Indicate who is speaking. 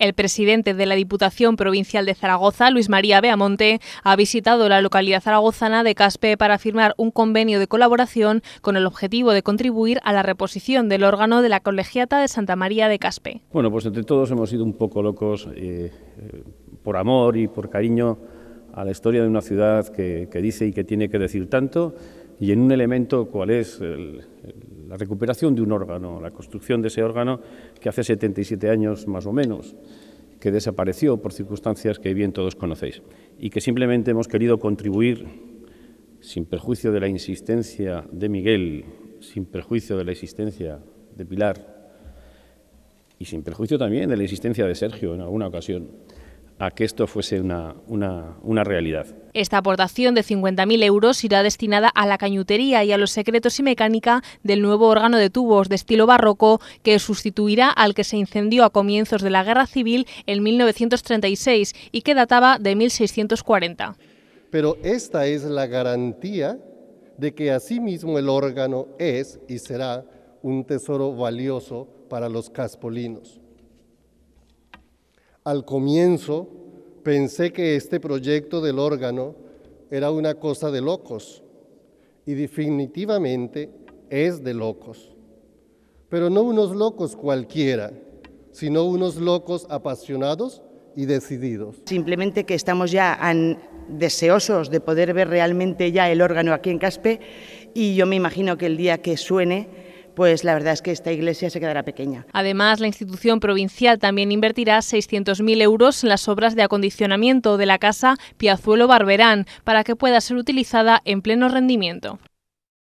Speaker 1: El presidente de la Diputación Provincial de Zaragoza, Luis María Beamonte, ha visitado la localidad zaragozana de Caspe para firmar un convenio de colaboración con el objetivo de contribuir a la reposición del órgano de la Colegiata de Santa María de Caspe.
Speaker 2: Bueno, pues entre todos hemos sido un poco locos eh, eh, por amor y por cariño a la historia de una ciudad que, dice y que tiene que decir tanto y en un elemento cuál es el la recuperación de un órgano, la construcción de ese órgano que hace 77 años más o menos que desapareció por circunstancias que bien todos conocéis y que simplemente hemos querido contribuir, sin perjuicio de la insistencia de Miguel, sin perjuicio de la existencia de Pilar y sin perjuicio también de la existencia de Sergio en alguna ocasión, a que esto fuese una, realidad.
Speaker 1: Esta aportación de 50.000 euros irá destinada a la cañutería y a los secretos y mecánica del nuevo órgano de tubos de estilo barroco que sustituirá al que se incendió a comienzos de la Guerra Civil en 1936 y que databa de 1640.
Speaker 3: Pero esta es la garantía de que asimismo el órgano es y será un tesoro valioso para los caspolinos. Al comienzo pensé que este proyecto del órgano era una cosa de locos y definitivamente es de locos. Pero no unos locos cualquiera, sino
Speaker 4: unos locos apasionados y decididos. Simplemente que estamos ya deseosos de poder ver realmente ya el órgano aquí en Caspe y yo me imagino que el día que suene pues la verdad es que esta iglesia se quedará pequeña.
Speaker 1: Además, la institución provincial también invertirá 600.000 euros en las obras de acondicionamiento de la casa Piazuelo Barberán para que pueda ser utilizada en pleno rendimiento.